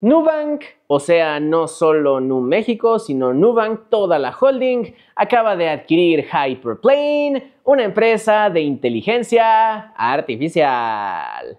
Nubank, o sea, no solo Nu México, sino Nubank, toda la holding, acaba de adquirir Hyperplane, una empresa de inteligencia artificial.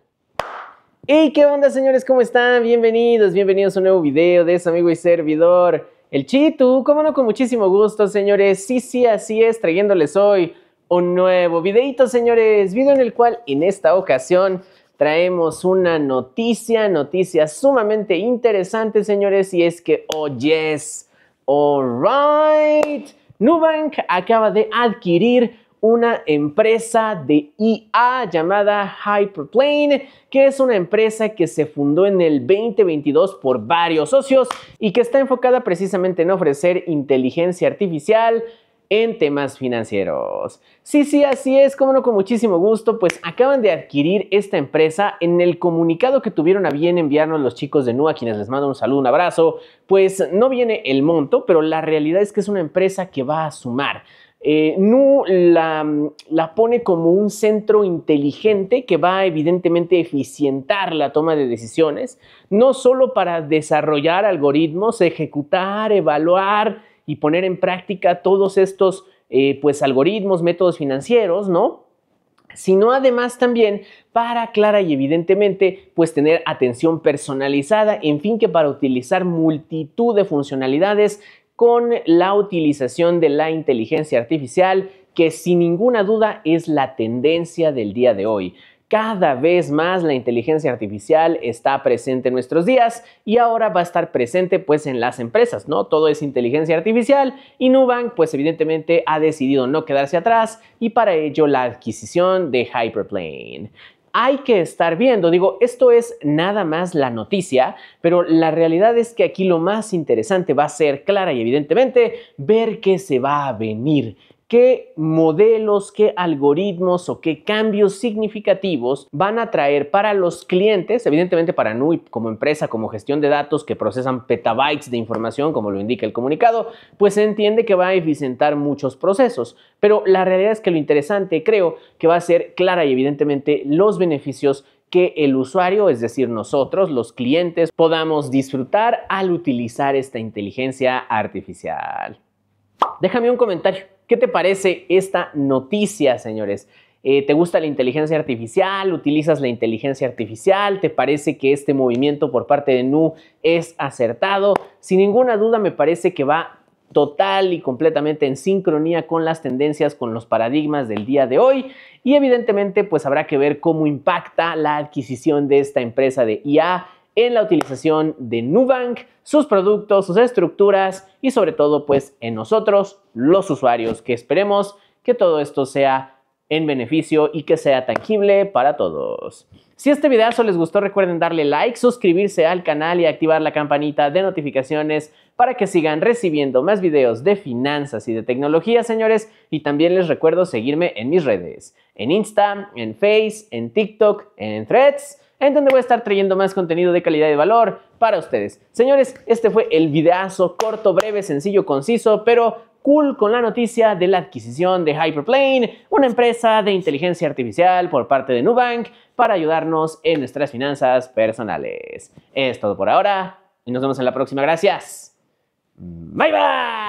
¿Y qué onda, señores? ¿Cómo están? Bienvenidos, bienvenidos a un nuevo video de su amigo y servidor, el Chitu. Cómo no, con muchísimo gusto, señores. Sí, sí, así es, trayéndoles hoy un nuevo videito, señores. Video en el cual, en esta ocasión, traemos una noticia, noticia sumamente interesante, señores, y es que, oh yes, all right, Nubank acaba de adquirir una empresa de IA e llamada Hyperplane, que es una empresa que se fundó en el 2022 por varios socios y que está enfocada precisamente en ofrecer inteligencia artificial, en temas financieros. Sí, sí, así es, como no, con muchísimo gusto, pues acaban de adquirir esta empresa en el comunicado que tuvieron a bien enviarnos los chicos de NU, a quienes les mando un saludo, un abrazo, pues no viene el monto, pero la realidad es que es una empresa que va a sumar. Eh, NU la, pone como un centro inteligente que va a evidentemente eficientar la toma de decisiones, no solo para desarrollar algoritmos, ejecutar, evaluar, y poner en práctica todos estos eh, pues algoritmos, métodos financieros, ¿no? sino además también para Clara y evidentemente pues tener atención personalizada, en fin que para utilizar multitud de funcionalidades con la utilización de la inteligencia artificial que sin ninguna duda es la tendencia del día de hoy. Cada vez más la inteligencia artificial está presente en nuestros días y ahora va a estar presente pues en las empresas, ¿no? Todo es inteligencia artificial y Nubank pues evidentemente ha decidido no quedarse atrás y para ello la adquisición de Hyperplane hay que estar viendo. Digo, esto es nada más la noticia, pero la realidad es que aquí lo más interesante va a ser, clara y evidentemente, ver qué se va a venir, qué modelos, qué algoritmos o qué cambios significativos van a traer para los clientes, evidentemente para NUI como empresa, como gestión de datos que procesan petabytes de información, como lo indica el comunicado, pues se entiende que va a eficientar muchos procesos. Pero la realidad es que lo interesante, creo, que va a ser clara y evidentemente los beneficios que el usuario, es decir, nosotros, los clientes, podamos disfrutar al utilizar esta inteligencia artificial. Déjame un comentario. ¿Qué te parece esta noticia, señores? Eh, ¿Te gusta la inteligencia artificial? ¿Utilizas la inteligencia artificial? ¿Te parece que este movimiento por parte de Nu es acertado? Sin ninguna duda me parece que va total y completamente en sincronía con las tendencias, con los paradigmas del día de hoy y evidentemente pues habrá que ver cómo impacta la adquisición de esta empresa de IA en la utilización de Nubank, sus productos, sus estructuras y sobre todo pues en nosotros, los usuarios, que esperemos que todo esto sea en beneficio y que sea tangible para todos. Si este video les gustó recuerden darle like, suscribirse al canal y activar la campanita de notificaciones para que sigan recibiendo más videos de finanzas y de tecnología, señores. Y también les recuerdo seguirme en mis redes, en Insta, en Face, en TikTok, en Threads en donde voy a estar trayendo más contenido de calidad y valor para ustedes. Señores, este fue el videazo corto, breve, sencillo, conciso, pero cool con la noticia de la adquisición de Hyperplane, una empresa de inteligencia artificial por parte de Nubank para ayudarnos en nuestras finanzas personales. Es todo por ahora y nos vemos en la próxima. Gracias. Bye bye.